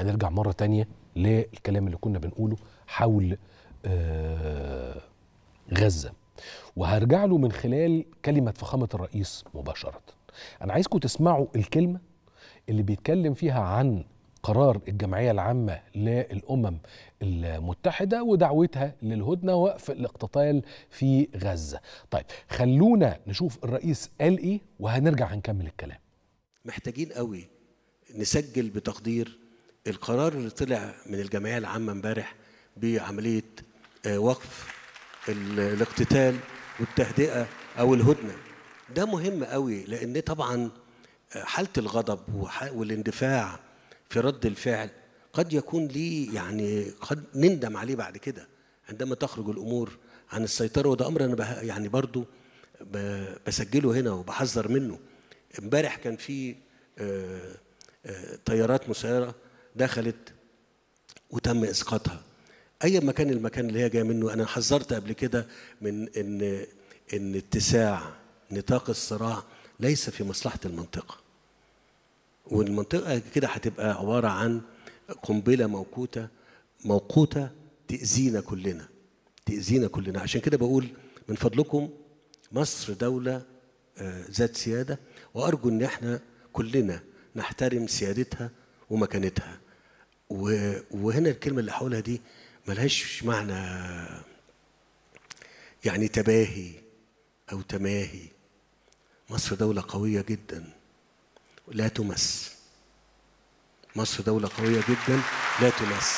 هنرجع مره تانية للكلام اللي كنا بنقوله حول آه، غزه وهرجع له من خلال كلمه فخامه الرئيس مباشره انا عايزكم تسمعوا الكلمه اللي بيتكلم فيها عن قرار الجمعية العامة للأمم المتحدة ودعوتها للهدنة ووقف الاقتتال في غزة طيب خلونا نشوف الرئيس قال إيه وهنرجع هنكمل الكلام محتاجين قوي نسجل بتقدير القرار اللي طلع من الجمعيه العامه امبارح بعمليه آه، وقف الاقتتال والتهدئه او الهدنه ده مهم قوي لان طبعا آه، حاله الغضب والاندفاع في رد الفعل قد يكون ليه يعني قد نندم عليه بعد كده عندما تخرج الامور عن السيطره وده امر انا يعني برضو بسجله هنا وبحذر منه امبارح كان في آه، طيارات مسيره دخلت وتم اسقاطها اي مكان المكان اللي هي جايه منه انا حذرت قبل كده من ان ان اتساع نطاق الصراع ليس في مصلحه المنطقه والمنطقه كده هتبقى عباره عن قنبله موقوته موقوته تاذينا كلنا تاذينا كلنا عشان كده بقول من فضلكم مصر دوله آه، ذات سياده وارجو ان احنا كلنا نحترم سيادتها ومكانتها وهنا الكلمة اللي حولها دي ملهاش معنى يعني تباهي أو تماهي مصر دولة قوية جدا لا تمس مصر دولة قوية جدا لا تمس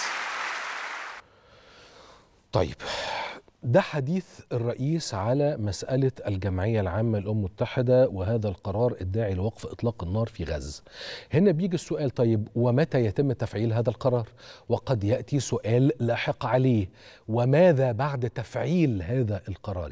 طيب ده حديث الرئيس على مسألة الجمعية العامة للأمم المتحدة وهذا القرار الداعي لوقف إطلاق النار في غزة هنا بيجي السؤال طيب ومتى يتم تفعيل هذا القرار وقد يأتي سؤال لاحق عليه وماذا بعد تفعيل هذا القرار